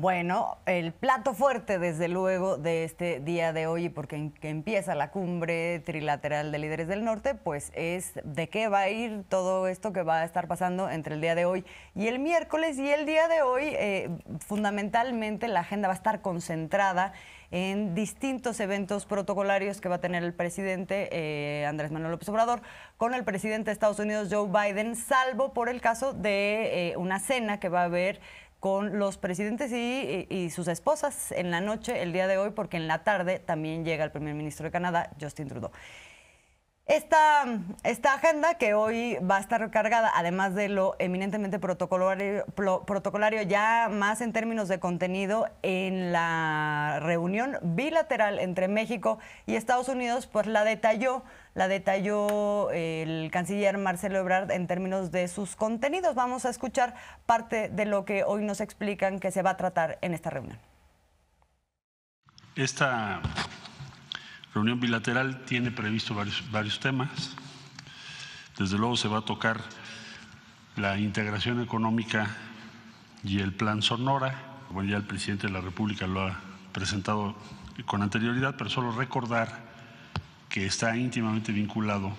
Bueno, el plato fuerte, desde luego, de este día de hoy, porque empieza la cumbre trilateral de líderes del norte, pues es de qué va a ir todo esto que va a estar pasando entre el día de hoy y el miércoles. Y el día de hoy, eh, fundamentalmente, la agenda va a estar concentrada en distintos eventos protocolarios que va a tener el presidente eh, Andrés Manuel López Obrador con el presidente de Estados Unidos, Joe Biden, salvo por el caso de eh, una cena que va a haber con los presidentes y, sus esposas en la noche, el día de hoy, porque en la tarde también llega el primer ministro de Canadá, Justin Trudeau. Esta, agenda que hoy va a estar recargada, además de lo eminentemente protocolario, ya más en términos de contenido, en la reunión bilateral entre México y Estados Unidos, pues la detalló, la detalló el canciller Marcelo Ebrard en términos de sus contenidos. Vamos a escuchar parte de lo que hoy nos explican que se va a tratar en esta reunión. Esta reunión bilateral tiene previsto varios, varios temas. Desde luego se va a tocar la integración económica y el plan Sonora. Bueno, ya el presidente de la República lo ha presentado con anterioridad, pero solo recordar que está íntimamente vinculado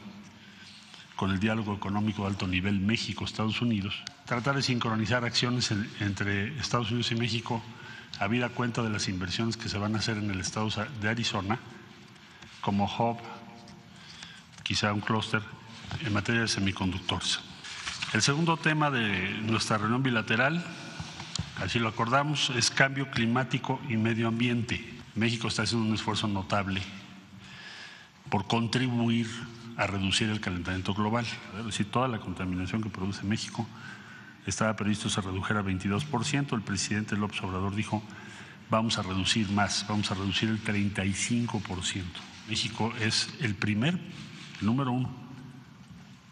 con el diálogo económico de alto nivel México-Estados Unidos, tratar de sincronizar acciones entre Estados Unidos y México, a vida cuenta de las inversiones que se van a hacer en el estado de Arizona, como hub, quizá un clúster en materia de semiconductores. El segundo tema de nuestra reunión bilateral, así lo acordamos, es cambio climático y medio ambiente. México está haciendo un esfuerzo notable por contribuir a reducir el calentamiento global. Es decir, toda la contaminación que produce México estaba previsto se redujera a 22%. El presidente López Obrador dijo, vamos a reducir más, vamos a reducir el 35%. México es el primer, el número uno,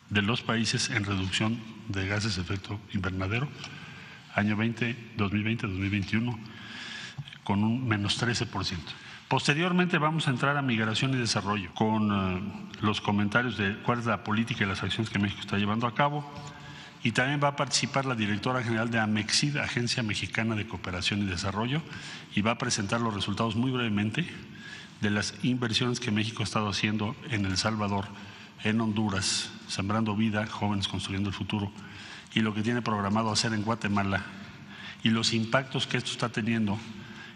de los países en reducción de gases de efecto invernadero, año 2020, 2021, con un menos 13%. Posteriormente vamos a entrar a migración y desarrollo con eh, los comentarios de cuál es la política y las acciones que México está llevando a cabo. Y también va a participar la directora general de AMEXID, Agencia Mexicana de Cooperación y Desarrollo, y va a presentar los resultados muy brevemente de las inversiones que México ha estado haciendo en El Salvador, en Honduras, sembrando vida, jóvenes construyendo el futuro, y lo que tiene programado hacer en Guatemala, y los impactos que esto está teniendo,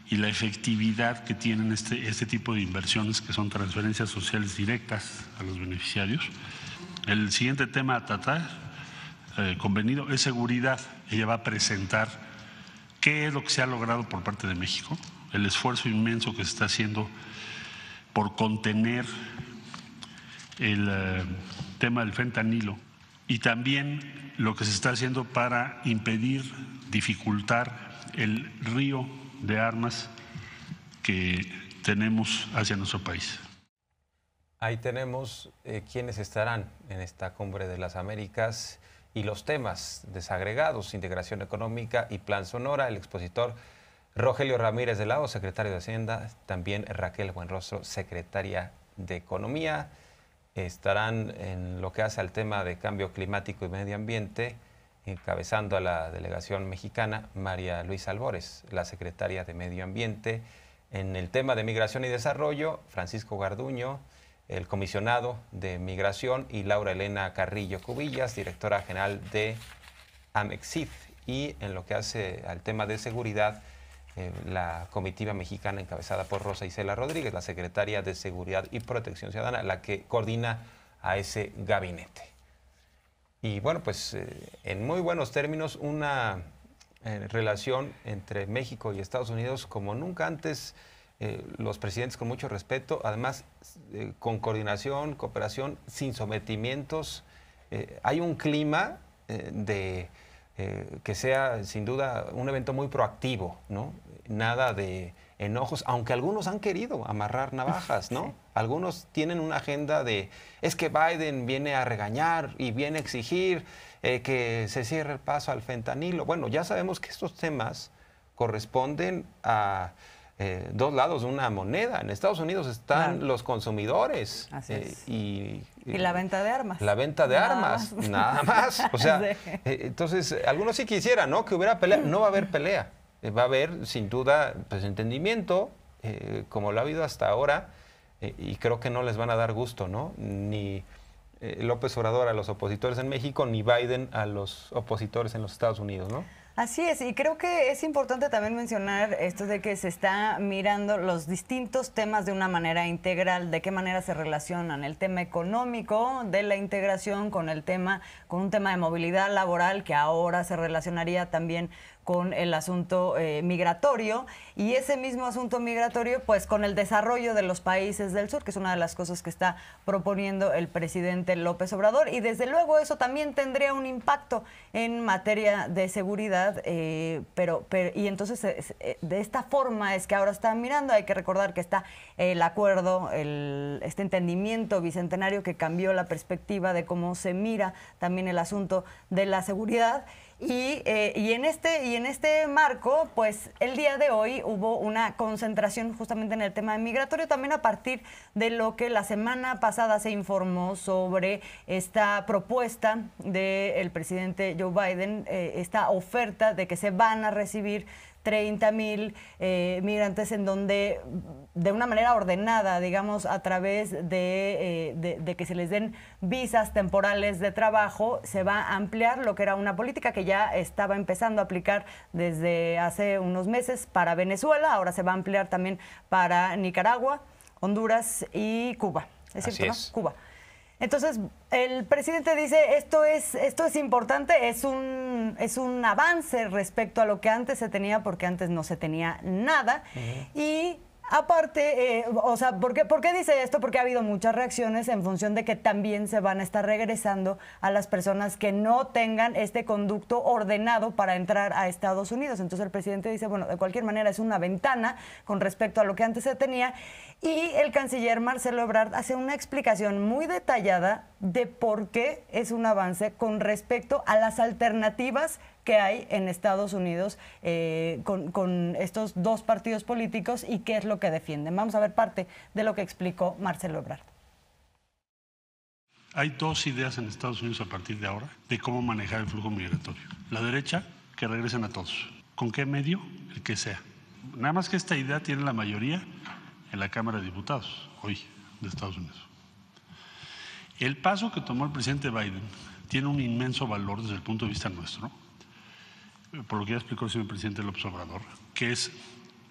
y la efectividad que tienen este, este tipo de inversiones, que son transferencias sociales directas a los beneficiarios. El siguiente tema a tratar, eh, convenido, es seguridad. Ella va a presentar qué es lo que se ha logrado por parte de México el esfuerzo inmenso que se está haciendo por contener el eh, tema del fentanilo y también lo que se está haciendo para impedir, dificultar el río de armas que tenemos hacia nuestro país. Ahí tenemos eh, quienes estarán en esta cumbre de las Américas y los temas desagregados, integración económica y plan Sonora, el expositor Rogelio Ramírez de Lao, secretario de Hacienda, también Raquel Buenrostro, secretaria de Economía. Estarán en lo que hace al tema de cambio climático y medio ambiente, encabezando a la delegación mexicana María Luisa Albores, la secretaria de Medio Ambiente. En el tema de migración y desarrollo, Francisco Garduño, el comisionado de migración, y Laura Elena Carrillo Cubillas, directora general de Amexif. Y en lo que hace al tema de seguridad, eh, la comitiva mexicana encabezada por Rosa Isela Rodríguez, la secretaria de Seguridad y Protección Ciudadana, la que coordina a ese gabinete. Y bueno, pues eh, en muy buenos términos, una eh, relación entre México y Estados Unidos como nunca antes. los presidentes con mucho respeto, además con coordinación, cooperación, sin sometimientos. hay un clima de que sea sin duda un evento muy proactivo, ¿no? nada de enojos, aunque algunos han querido amarrar navajas, ¿no? Algunos tienen una agenda de, es que Biden viene a regañar y viene a exigir eh, que se cierre el paso al fentanilo. Bueno, ya sabemos que estos temas corresponden a eh, dos lados de una moneda. En Estados Unidos están los consumidores eh, Y, y, la venta de armas. La venta de armas, nada más. O sea, entonces algunos sí quisieran, ¿no? Que hubiera pelea. No va a haber pelea. Eh, va a haber sin duda pues, entendimiento, eh, como lo ha habido hasta ahora, eh, y creo que no les van a dar gusto, ¿no? Ni López Obrador a los opositores en México, ni Biden a los opositores en los Estados Unidos, ¿no? Así es, y creo que es importante también mencionar esto de que se está mirando los distintos temas de una manera integral, de qué manera se relacionan el tema económico de la integración con el tema, con un tema de movilidad laboral que ahora se relacionaría también con el asunto eh, migratorio y ese mismo asunto migratorio pues con el desarrollo de los países del sur, que es una de las cosas que está proponiendo el presidente López Obrador y desde luego eso también tendría un impacto en materia de seguridad, eh, pero, pero, y entonces eh, de esta forma es que ahora están mirando, hay que recordar que está el acuerdo, el, este entendimiento bicentenario que cambió la perspectiva de cómo se mira también el asunto de la seguridad eh, y, en este, y en este marco, pues el día de hoy hubo una concentración justamente en el tema de migratorio, también a partir de lo que la semana pasada se informó sobre esta propuesta del presidente Joe Biden, eh, esta oferta de que se van a recibir 30 mil eh, migrantes en donde de una manera ordenada, digamos, a través eh, de, que se les den visas temporales de trabajo, se va a ampliar lo que era una política que ya estaba empezando a aplicar desde hace unos meses para Venezuela, ahora se va a ampliar también para Nicaragua, Honduras y Cuba. Es cierto, Cuba. Entonces, el presidente dice, esto es, esto es importante, es un es un avance respecto a lo que antes se tenía, porque antes no se tenía nada. Y Aparte, eh, o sea, ¿por qué, ¿por qué dice esto? Porque ha habido muchas reacciones en función de que también se van a estar regresando a las personas que no tengan este conducto ordenado para entrar a Estados Unidos. Entonces el presidente dice, bueno, de cualquier manera es una ventana con respecto a lo que antes se tenía. Y el canciller Marcelo Ebrard hace una explicación muy detallada de por qué es un avance con respecto a las alternativas que hay en Estados Unidos eh, con, estos dos partidos políticos y qué es lo que defienden. Vamos a ver parte de lo que explicó Marcelo Ebrard. Hay dos ideas en Estados Unidos a partir de ahora de cómo manejar el flujo migratorio. La derecha, que regresen a todos. ¿Con qué medio? El que sea. Nada más que esta idea tiene la mayoría en la Cámara de Diputados hoy de Estados Unidos. El paso que tomó el presidente Biden tiene un inmenso valor desde el punto de vista nuestro, por lo que ya explicó el señor presidente López Obrador, que es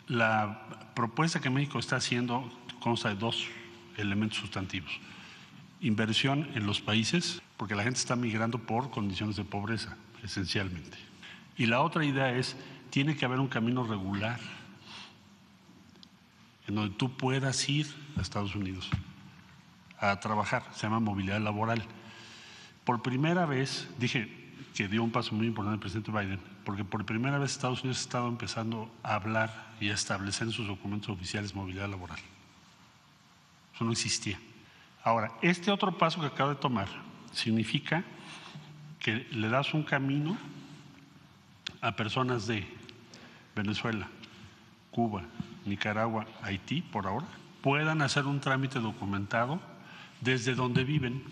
la propuesta que México está haciendo consta de dos elementos sustantivos. Inversión en los países, porque la gente está migrando por condiciones de pobreza, esencialmente. Y la otra idea es, tiene que haber un camino regular en donde tú puedas ir a Estados Unidos a trabajar, se llama movilidad laboral. Por primera vez, dije que dio un paso muy importante el presidente Biden, porque por primera vez Estados Unidos ha estado empezando a hablar y a establecer en sus documentos oficiales movilidad laboral. Eso no existía. Ahora, este otro paso que acaba de tomar significa que le das un camino a personas de Venezuela, Cuba, Nicaragua, Haití, por ahora, puedan hacer un trámite documentado desde donde viven,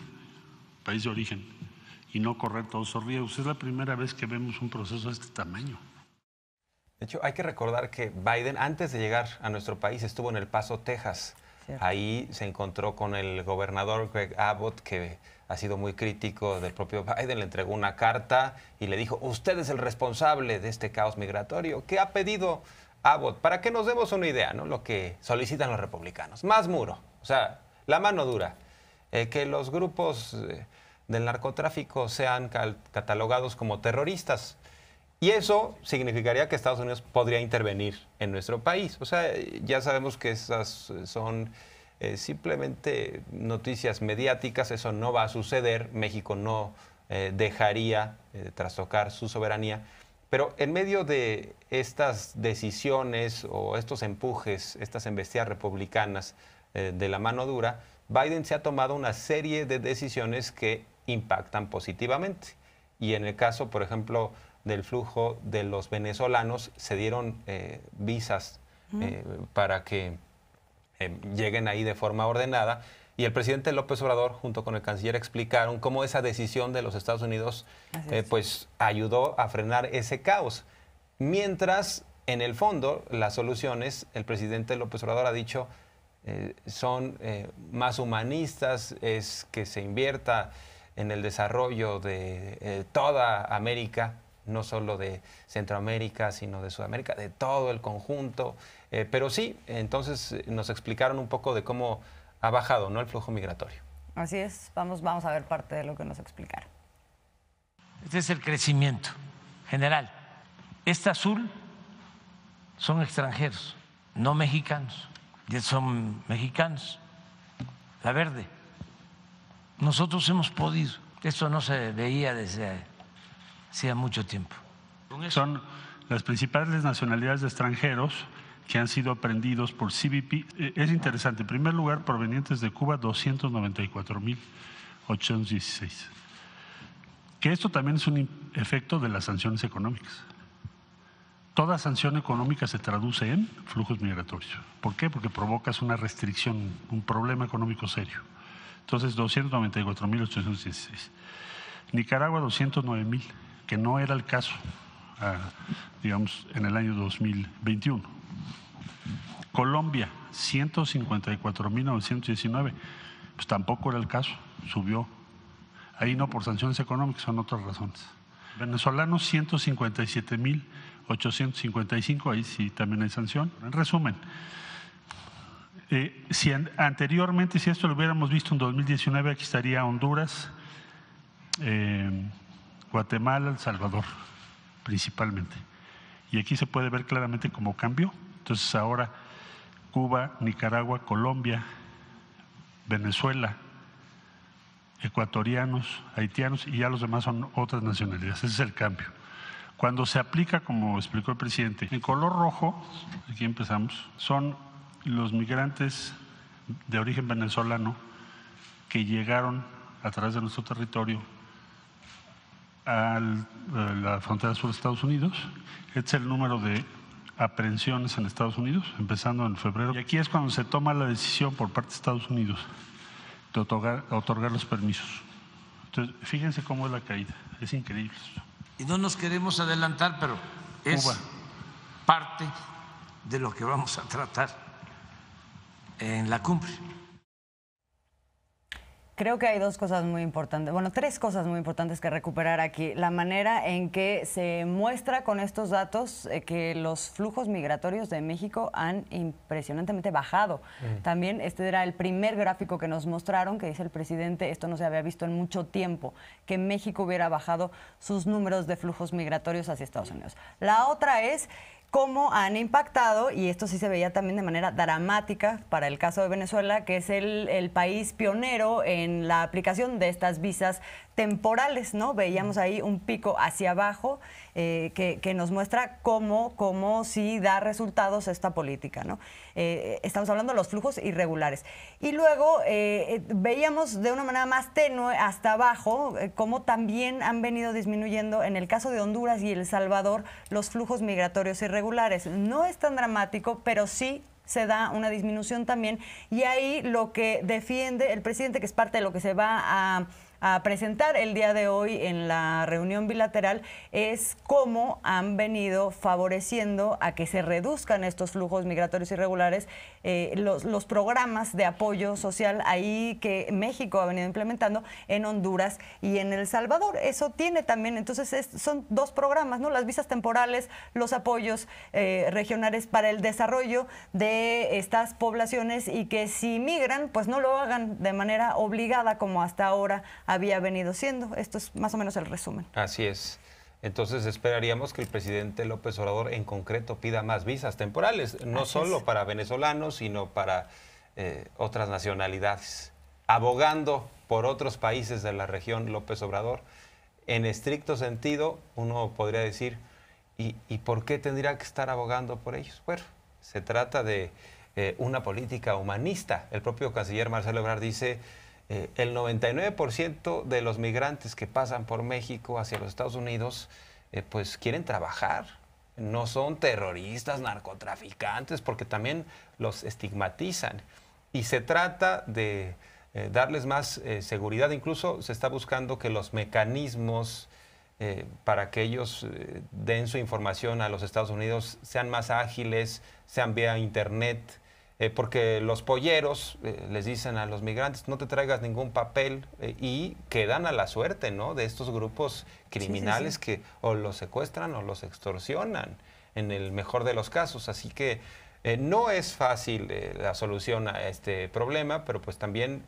país de origen y no correr todos esos Es la primera vez que vemos un proceso de este tamaño. De hecho, hay que recordar que Biden, antes de llegar a nuestro país, estuvo en El Paso, Texas. Ahí se encontró con el gobernador Greg Abbott, que ha sido muy crítico del propio Biden, le entregó una carta y le dijo, usted es el responsable de este caos migratorio. ¿Qué ha pedido Abbott? Para que nos demos una idea, ¿no? Lo que solicitan los republicanos. Más muro, o sea, la mano dura. Eh, que los grupos... Eh, del narcotráfico sean catalogados como terroristas. Y eso significaría que Estados Unidos podría intervenir en nuestro país. O sea, ya sabemos que esas eh, son eh, simplemente noticias mediáticas, eso no va a suceder, México no eh, dejaría trastocar su soberanía. Pero en medio de estas decisiones o estos empujes, estas embestidas republicanas de la mano dura, Biden se ha tomado una serie de decisiones que impactan positivamente. Y en el caso, por ejemplo, del flujo de los venezolanos, se dieron eh, visas eh, para que eh, lleguen ahí de forma ordenada. Y el presidente López Obrador, junto con el canciller, explicaron cómo esa decisión de los Estados Unidos pues, ayudó a frenar ese caos. Mientras, en el fondo, las soluciones, el presidente López Obrador ha dicho, son más humanistas, es que se invierta en el desarrollo de eh, toda América, no solo de Centroamérica, sino de Sudamérica, de todo el conjunto. Eh, pero sí, entonces eh, nos explicaron un poco de cómo ha bajado ¿no? el flujo migratorio. Así es, vamos, vamos a ver parte de lo que nos explicaron. Este es el crecimiento general. Este azul son extranjeros, no mexicanos. Y son mexicanos. La verde nosotros hemos podido, esto no se veía desde hacía mucho tiempo. Son las principales nacionalidades de extranjeros que han sido aprendidos por CBP. Eh, es interesante, en primer lugar, provenientes de Cuba, 294.816. Que esto también es un efecto de las sanciones económicas. Toda sanción económica se traduce en flujos migratorios. ¿Por qué? Porque provocas una restricción, un problema económico serio. Entonces, 294.816. Nicaragua, 209.000, que no era el caso, ah, digamos, en el año 2021. Colombia, 154.919, pues tampoco era el caso, subió. Ahí no por sanciones económicas, son otras razones. Venezolanos, 157.855, ahí sí también hay sanción. En resumen, eh, si anteriormente, si esto lo hubiéramos visto en 2019, aquí estaría Honduras, em, Guatemala, El Salvador, principalmente. Y aquí se puede ver claramente cómo cambió. Entonces ahora Cuba, Nicaragua, Colombia, Venezuela, ecuatorianos, haitianos y ya los demás son otras nacionalidades. Ese es el cambio. Cuando se aplica, como explicó el presidente, en color rojo, aquí empezamos, son los migrantes de origen venezolano que llegaron a través de nuestro territorio a eh, la frontera sur de Estados Unidos. Este es el número de aprehensiones en Estados Unidos, empezando en febrero. Y aquí es cuando se toma la decisión por parte de Estados Unidos de otorgar, los permisos. Entonces, fíjense cómo es la caída, es increíble. Y no nos queremos adelantar, pero es parte de lo que vamos a tratar en la cumbre. Creo que hay dos cosas muy importantes, bueno, tres cosas muy importantes que recuperar aquí. La manera en que se muestra con estos datos eh, que los flujos migratorios de México han impresionantemente bajado. Mm. También este era el primer gráfico que nos mostraron, que dice el presidente, esto no se había visto en mucho tiempo, que México hubiera bajado sus números de flujos migratorios hacia Estados Unidos. La otra es cómo han impactado, y esto sí se veía también de manera dramática para el caso de Venezuela, que es el, país pionero en la aplicación de estas visas temporales, ¿no? Veíamos ahí un pico hacia abajo eh, que, nos muestra cómo, cómo sí da resultados esta política, ¿no? Eh, estamos hablando de los flujos irregulares. Y luego eh, veíamos de una manera más tenue hasta abajo cómo también han venido disminuyendo, en el caso de Honduras y El Salvador, los flujos migratorios irregulares. No es tan dramático, pero sí se da una disminución también. Y ahí lo que defiende el presidente, que es parte de lo que se va a a presentar el día de hoy en la reunión bilateral es cómo han venido favoreciendo a que se reduzcan estos flujos migratorios irregulares, eh, los, los, programas de apoyo social ahí que México ha venido implementando en Honduras y en El Salvador. Eso tiene también, entonces son dos programas, ¿no? Las visas temporales, los apoyos eh, regionales para el desarrollo de estas poblaciones y que si migran, pues no lo hagan de manera obligada como hasta ahora había venido siendo. Esto es más o menos el resumen. Así es. Entonces esperaríamos que el presidente López Obrador en concreto pida más visas temporales, no solo para venezolanos, sino para eh, otras nacionalidades. Abogando por otros países de la región López Obrador, en estricto sentido uno podría decir, ¿y, y por qué tendría que estar abogando por ellos? Bueno, se trata de eh, una política humanista. El propio canciller Marcelo Ebrard dice eh, el 99% de los migrantes que pasan por México hacia los Estados Unidos, eh, pues quieren trabajar. No son terroristas, narcotraficantes, porque también los estigmatizan. Y se trata de eh, darles más seguridad. Incluso se está buscando que los mecanismos para que ellos den su información a los Estados Unidos sean más ágiles, sean vía Internet eh, porque los polleros eh, les dicen a los migrantes, no te traigas ningún papel, eh, y quedan a la suerte, De estos grupos criminales que o los secuestran o los extorsionan, en el mejor de los casos. Así que no es fácil la solución a este problema, pero pues también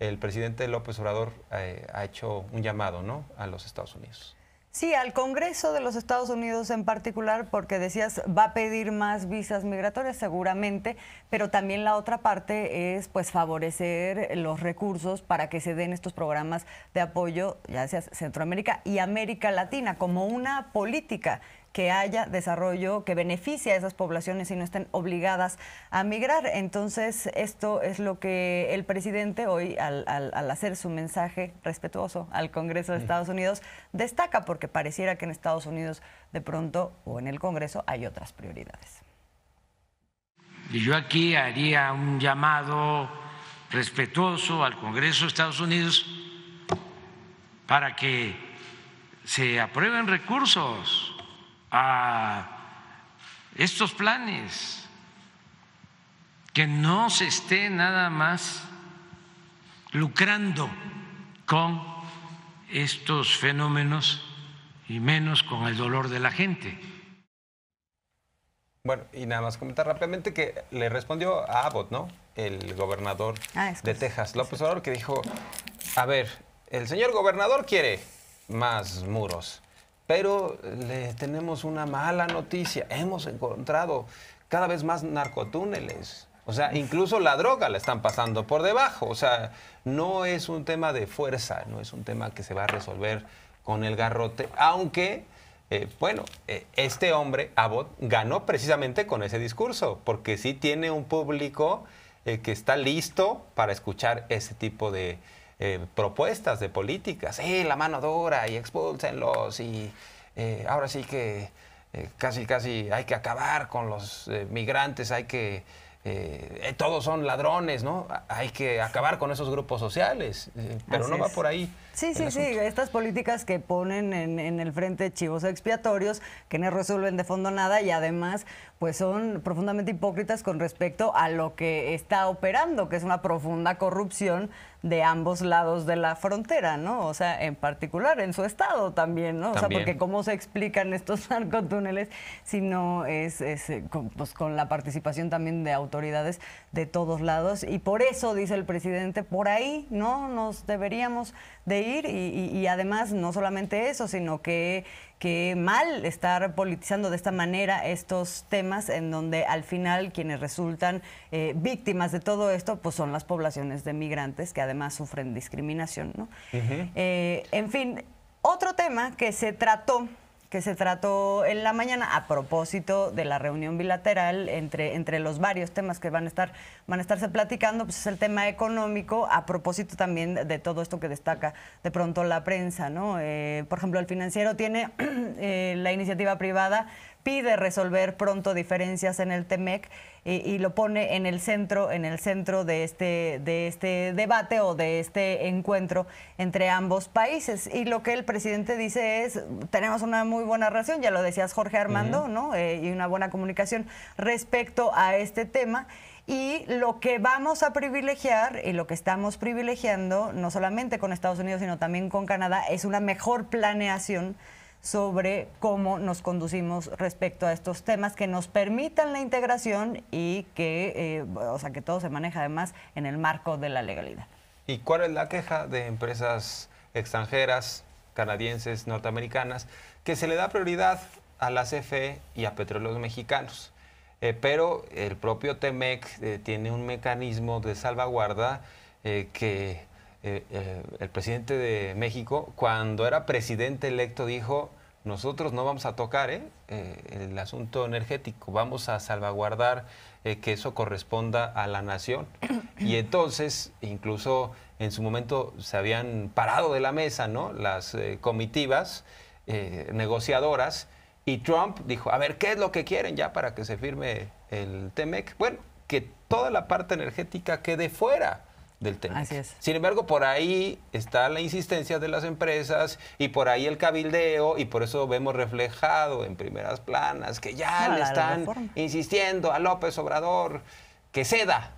el presidente López Obrador ha hecho un llamado, A los Estados Unidos. Sí, al Congreso de los Estados Unidos en particular, porque decías, va a pedir más visas migratorias seguramente, pero también la otra parte es pues favorecer los recursos para que se den estos programas de apoyo, ya sea Centroamérica y América Latina, como una política que haya desarrollo que beneficie a esas poblaciones y no estén obligadas a migrar. Entonces, esto es lo que el presidente hoy, al, al hacer su mensaje respetuoso al Congreso de Estados Unidos, destaca, porque pareciera que en Estados Unidos de pronto o en el Congreso hay otras prioridades. Y yo aquí haría un llamado respetuoso al Congreso de Estados Unidos para que se aprueben recursos a estos planes, que no se esté nada más lucrando con estos fenómenos y menos con el dolor de la gente. Bueno, y nada más comentar rápidamente que le respondió a Abbott, ¿no? El gobernador ah, de Texas, López Obrador, que dijo, a ver, el señor gobernador quiere más muros, pero le eh, tenemos una mala noticia. Hemos encontrado cada vez más narcotúneles. O sea, incluso la droga la están pasando por debajo. O sea, no es un tema de fuerza, no es un tema que se va a resolver con el garrote. Aunque, eh, bueno, eh, este hombre, Abbott, ganó precisamente con ese discurso, porque sí tiene un público que está listo para escuchar ese tipo de, eh, propuestas de políticas. eh, la mano dura y expulsenlos, y eh, ahora sí que eh, casi, casi hay que acabar con los eh, migrantes, hay que... todos son ladrones, ¿no? Hay que acabar con esos grupos sociales, pero no va por ahí. Sí, sí, sí, estas políticas que ponen en, el frente chivos expiatorios, que no resuelven de fondo nada y además pues son profundamente hipócritas con respecto a lo que está operando, que es una profunda corrupción de ambos lados de la frontera, ¿no? O sea, en particular en su estado también, ¿no? O sea, porque cómo se explican estos túneles, si no es, eh, con, pues, con la participación también de autoridades de todos lados. Y por eso, dice el presidente, por ahí, ¿no? Nos deberíamos de y, además no solamente eso, sino que mal estar politizando de esta manera estos temas en donde al final quienes resultan eh, víctimas de todo esto pues son las poblaciones de migrantes que además sufren discriminación. Eh, en fin, otro tema que se trató que se trató en la mañana a propósito de la reunión bilateral entre, entre los varios temas que van a estar van a estarse platicando, pues es el tema económico a propósito también de todo esto que destaca de pronto la prensa, ¿no? Eh, por ejemplo, el financiero tiene eh, la iniciativa privada pide resolver pronto diferencias en el TEMEC y, lo pone en el centro, en el centro de este, de este debate o de este encuentro entre ambos países. Y lo que el presidente dice es, tenemos una muy buena relación, ya lo decías Jorge Armando, ¿no? Eh, y una buena comunicación respecto a este tema. Y lo que vamos a privilegiar y lo que estamos privilegiando, no solamente con Estados Unidos, sino también con Canadá, es una mejor planeación sobre cómo nos conducimos respecto a estos temas que nos permitan la integración y que, eh, sea, que todo se maneja además en el marco de la legalidad. ¿Y cuál es la queja de empresas extranjeras, canadienses, norteamericanas, que se le da prioridad a la CFE y a petróleos mexicanos? Eh, pero el propio TEMEC eh, tiene un mecanismo de salvaguarda que eh, eh, el presidente de México, cuando era presidente electo, dijo, nosotros no vamos a tocar eh, el asunto energético, vamos a salvaguardar que eso corresponda a la nación. Y entonces, incluso en su momento se habían parado de la mesa ¿no? las comitivas negociadoras y Trump dijo, a ver, ¿qué es lo que quieren ya para que se firme el TEMEC? Bueno, que toda la parte energética quede fuera sin embargo, por ahí está la insistencia de las empresas y por ahí el cabildeo y por eso vemos reflejado en primeras planas que ya le están insistiendo a López Obrador que ceda.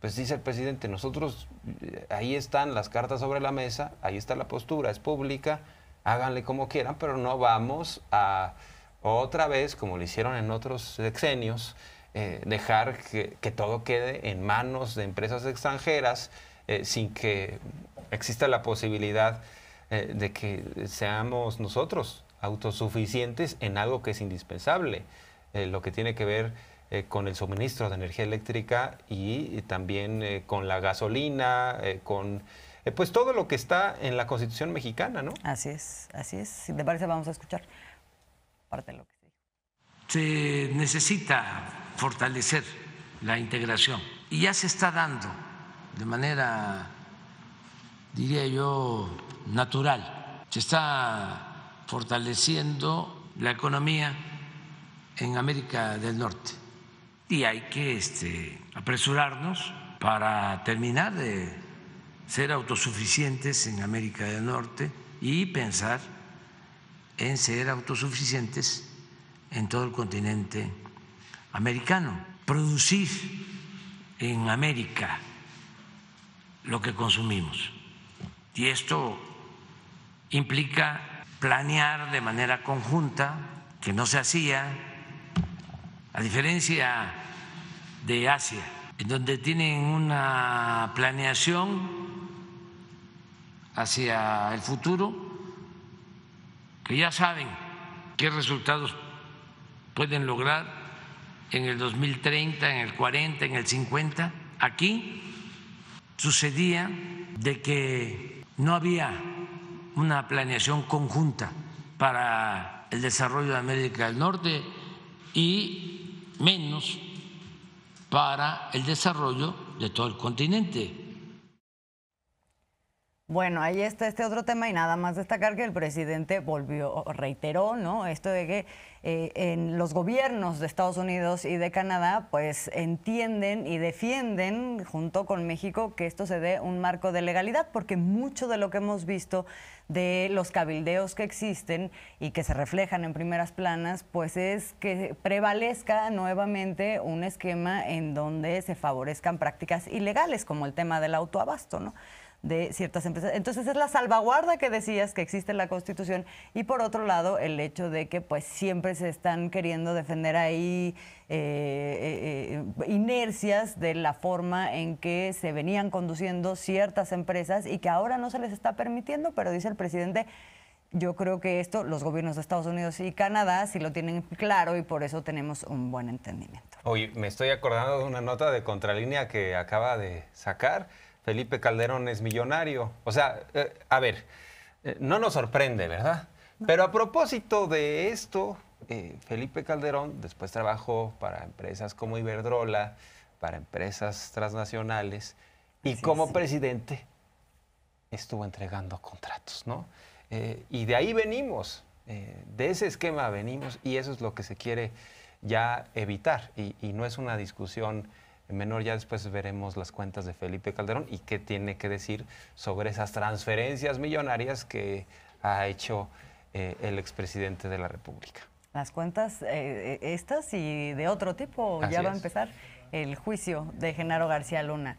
Pues dice el presidente, nosotros eh, ahí están las cartas sobre la mesa, ahí está la postura, es pública, háganle como quieran, pero no vamos a otra vez, como lo hicieron en otros sexenios, eh, dejar que, todo quede en manos de empresas extranjeras eh, sin que exista la posibilidad eh, de que seamos nosotros autosuficientes en algo que es indispensable, lo que tiene que ver con el suministro de energía eléctrica y, también con la gasolina, con pues todo lo que está en la Constitución mexicana, ¿no? Así es, así es. Si te parece, vamos a escuchar parte de lo que se necesita fortalecer la integración y ya se está dando de manera, diría yo, natural. Se está fortaleciendo la economía en América del Norte y hay que este, apresurarnos para terminar de ser autosuficientes en América del Norte y pensar en ser autosuficientes en todo el continente americano, producir en América lo que consumimos. Y esto implica planear de manera conjunta, que no se hacía, a diferencia de Asia, en donde tienen una planeación hacia el futuro, que ya saben qué resultados pueden lograr en el 2030, en el 40, en el 50. Aquí sucedía de que no había una planeación conjunta para el desarrollo de América del Norte y menos para el desarrollo de todo el continente. Bueno, ahí está este otro tema y nada más destacar que el presidente volvió, reiteró, ¿no? Esto de que eh, en los gobiernos de Estados Unidos y de Canadá, pues entienden y defienden junto con México que esto se dé un marco de legalidad, porque mucho de lo que hemos visto de los cabildeos que existen y que se reflejan en primeras planas, pues es que prevalezca nuevamente un esquema en donde se favorezcan prácticas ilegales, como el tema del autoabasto, ¿no? de ciertas empresas. Entonces es la salvaguarda que decías que existe en la Constitución y por otro lado el hecho de que pues siempre se están queriendo defender ahí eh, eh, eh, inercias de la forma en que se venían conduciendo ciertas empresas y que ahora no se les está permitiendo, pero dice el presidente yo creo que esto los gobiernos de Estados Unidos y Canadá sí lo tienen claro y por eso tenemos un buen entendimiento. Oye, me estoy acordando de una nota de Contralínea que acaba de sacar Felipe Calderón es millonario. O sea, eh, a ver, eh, no nos sorprende, ¿verdad? Pero a propósito de esto, eh, Felipe Calderón después trabajó para empresas como Iberdrola, para empresas transnacionales, y como presidente estuvo entregando contratos, ¿no? y de ahí venimos, de ese esquema venimos, y eso es lo que se quiere ya evitar, y no es una discusión menor. Ya después veremos las cuentas de Felipe Calderón y qué tiene que decir sobre esas transferencias millonarias que ha hecho eh, el expresidente de la República. Las cuentas eh, eh, estas y de otro tipo, ya va a empezar el juicio de Genaro García Luna.